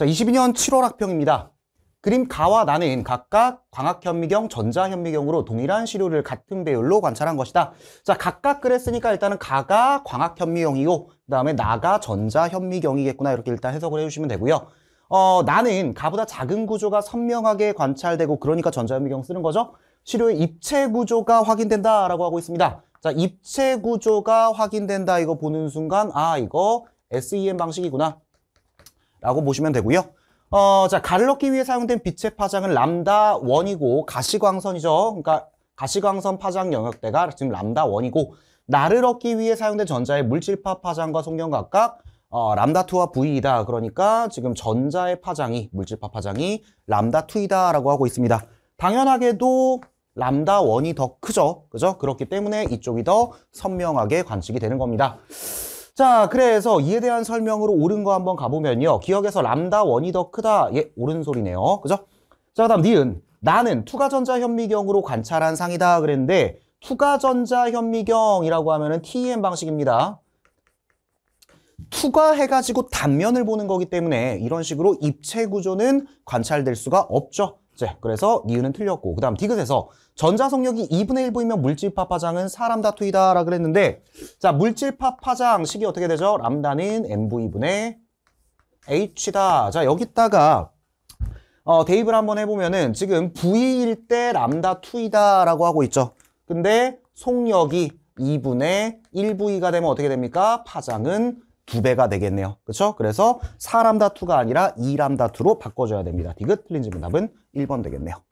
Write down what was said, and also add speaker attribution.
Speaker 1: 자, 22년 7월 학평입니다. 그림 가와 나는 각각 광학현미경, 전자현미경으로 동일한 시료를 같은 배율로 관찰한 것이다. 자, 각각 그랬으니까 일단은 가가 광학현미경이고 그 다음에 나가 전자현미경이겠구나 이렇게 일단 해석을 해주시면 되고요. 어, 나는 가보다 작은 구조가 선명하게 관찰되고 그러니까 전자현미경 쓰는 거죠. 시료의 입체 구조가 확인된다라고 하고 있습니다. 자, 입체 구조가 확인된다 이거 보는 순간 아, 이거 SEM 방식이구나. 라고 보시면 되고요. 어, 자, 갈를 넣기 위해 사용된 빛의 파장은 람다 원이고 가시광선이죠. 그러니까 가시광선 파장 영역대가 지금 람다 원이고 나를 얻기 위해 사용된 전자의 물질파 파장과 송경 각각 어, 람다 2와 V이다. 그러니까 지금 전자의 파장이 물질파 파장이 람다 2이다라고 하고 있습니다. 당연하게도 람다 원이더 크죠. 그죠? 그렇기 때문에 이쪽이 더 선명하게 관측이 되는 겁니다. 자, 그래서 이에 대한 설명으로 옳은 거 한번 가보면요. 기억에서 람다 원이 더 크다. 예, 옳은 소리네요. 그죠? 자, 그 다음 니은. 나는 투과전자 현미경으로 관찰한 상이다. 그랬는데, 투과전자 현미경이라고 하면은 TEM 방식입니다. 투과해가지고 단면을 보는 거기 때문에 이런 식으로 입체 구조는 관찰될 수가 없죠. 네, 그래서 니은은 틀렸고 그 다음 디귿에서 전자성력이 2분의 1부이면 물질파 파장은 사람 다투이다 라고 그랬는데 자 물질파 파장 식이 어떻게 되죠? 람다는 m v 분의 h다 자 여기다가 어, 대입을 한번 해보면은 지금 v일 때 람다 2이다 라고 하고 있죠 근데 속력이 2분의 1부위가 되면 어떻게 됩니까? 파장은 두 배가 되겠네요. 그렇죠? 그래서 4람다2가 아니라 2람다2로 바꿔줘야 됩니다. 디귿 틀린 질문 답은 1번 되겠네요.